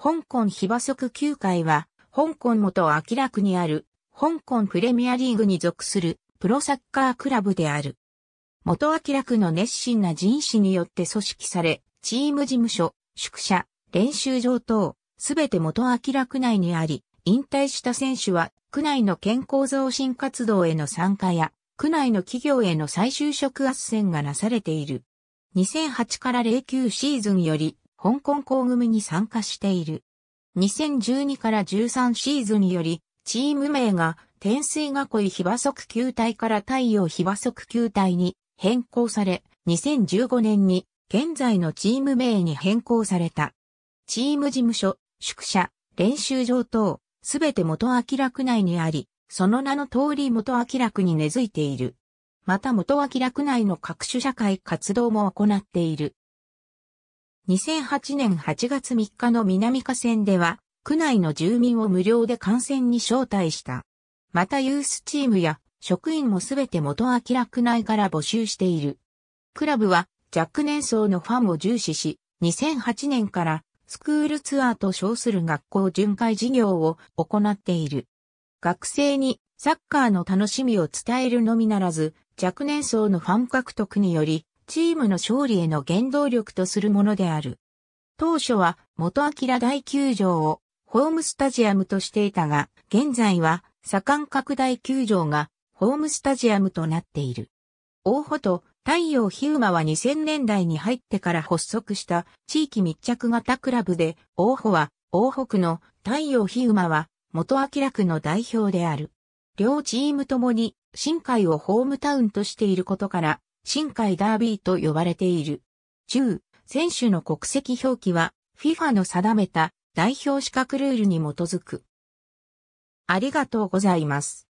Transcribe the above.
香港非馬則球会は、香港元明楽にある、香港プレミアリーグに属する、プロサッカークラブである。元明楽の熱心な人士によって組織され、チーム事務所、宿舎、練習場等、すべて元明楽内にあり、引退した選手は、区内の健康増進活動への参加や、区内の企業への再就職斡旋がなされている。2008から09シーズンより香港校組に参加している。2012から13シーズンにより、チーム名が天水囲い非馬足球体から太陽非馬足球体に変更され、2015年に現在のチーム名に変更された。チーム事務所、宿舎、練習場等、すべて元明楽内にあり、その名の通り元明楽に根付いている。また元明楽内の各種社会活動も行っている。2008年8月3日の南下線では、区内の住民を無料で観戦に招待した。またユースチームや職員もすべて元明な内から募集している。クラブは若年層のファンを重視し、2008年からスクールツアーと称する学校巡回事業を行っている。学生にサッカーの楽しみを伝えるのみならず、若年層のファン獲得により、チームの勝利への原動力とするものである。当初は元明大球場をホームスタジアムとしていたが、現在は左官拡大球場がホームスタジアムとなっている。大穂と太陽ヒューマは2000年代に入ってから発足した地域密着型クラブで、大穂は大穂区の太陽ヒューマは元明区の代表である。両チームともに新海をホームタウンとしていることから、深海ダービーと呼ばれている。中、選手の国籍表記は FIFA の定めた代表資格ルールに基づく。ありがとうございます。